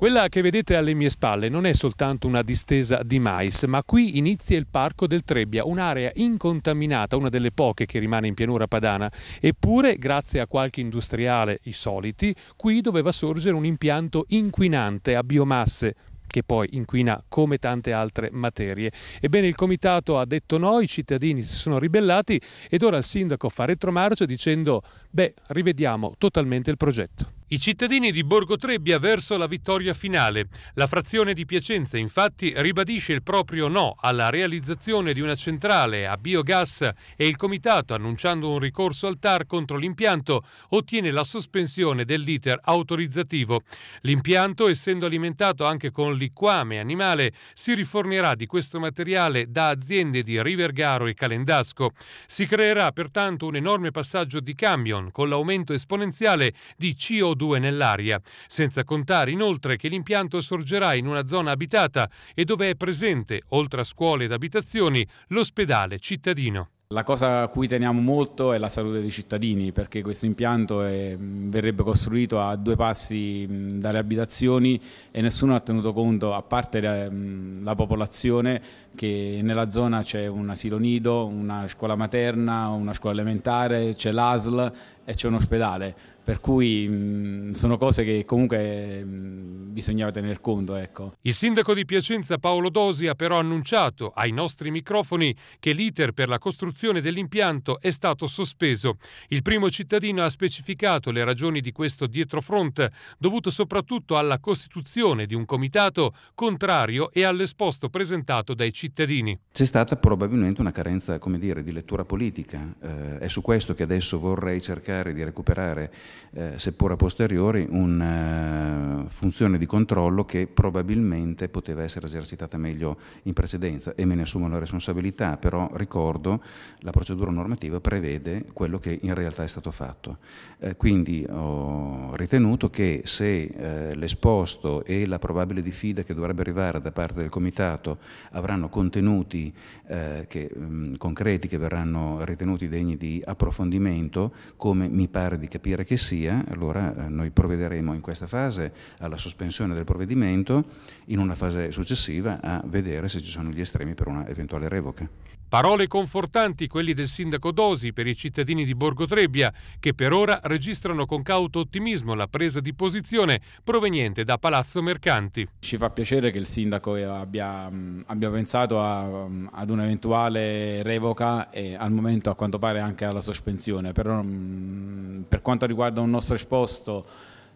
Quella che vedete alle mie spalle non è soltanto una distesa di mais, ma qui inizia il Parco del Trebbia, un'area incontaminata, una delle poche che rimane in pianura padana. Eppure, grazie a qualche industriale, i soliti, qui doveva sorgere un impianto inquinante a biomasse, che poi inquina come tante altre materie. Ebbene, il comitato ha detto no, i cittadini si sono ribellati ed ora il sindaco fa retromarcia dicendo beh, rivediamo totalmente il progetto. I cittadini di Borgo Trebbia verso la vittoria finale. La frazione di Piacenza infatti ribadisce il proprio no alla realizzazione di una centrale a biogas e il comitato, annunciando un ricorso al TAR contro l'impianto, ottiene la sospensione dell'iter autorizzativo. L'impianto, essendo alimentato anche con liquame animale, si rifornirà di questo materiale da aziende di Rivergaro e Calendasco. Si creerà pertanto un enorme passaggio di camion con l'aumento esponenziale di CO2 nell'aria, senza contare inoltre che l'impianto sorgerà in una zona abitata e dove è presente, oltre a scuole ed abitazioni, l'ospedale cittadino. La cosa a cui teniamo molto è la salute dei cittadini perché questo impianto è, verrebbe costruito a due passi dalle abitazioni e nessuno ha tenuto conto, a parte la, la popolazione, che nella zona c'è un asilo nido, una scuola materna, una scuola elementare, c'è l'ASL e c'è un ospedale, per cui mh, mm, sono cose che comunque mh, mm, bisognava tener conto. Ecco. Il sindaco di Piacenza Paolo Dosi ha però annunciato ai nostri microfoni che l'iter per la costruzione dell'impianto è stato sospeso. Il primo cittadino ha specificato le ragioni di questo dietrofront, dovuto soprattutto alla costituzione di un comitato contrario e all'esposto presentato dai cittadini. C'è stata probabilmente una carenza come dire, di lettura politica, eh, è su questo che adesso vorrei cercare evitare di recuperare, eh, seppur a posteriori, una eh, funzione di controllo che probabilmente poteva essere esercitata meglio in precedenza e me ne assumo la responsabilità, però ricordo la procedura normativa prevede quello che in realtà è stato fatto. Eh, quindi ho ritenuto che se eh, l'esposto e la probabile diffida che dovrebbe arrivare da parte del Comitato avranno contenuti eh, che, mh, mm, concreti che verranno ritenuti degni di approfondimento, come mi pare di capire che sia, allora eh, noi provvederemo in questa fase alla sospensione del provvedimento, in una fase successiva a vedere se ci sono gli estremi per una eventuale revoca. Parole confortanti quelli del sindaco Dosi per i cittadini di Borgo Trebbia, che per ora registrano con cauto ottimismo la presa di posizione proveniente da Palazzo Mercanti. Ci fa piacere che il sindaco abbia, mm, abbia pensato a, mm, ad un'eventuale revoca e al momento a quanto pare anche alla sospensione, però mm, per quanto riguarda un nostro esposto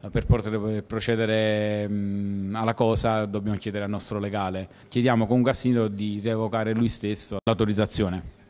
eh, per poter procedere mm, alla cosa dobbiamo chiedere al nostro legale. Chiediamo comunque a Sindaco di revocare lui stesso l'autorizzazione.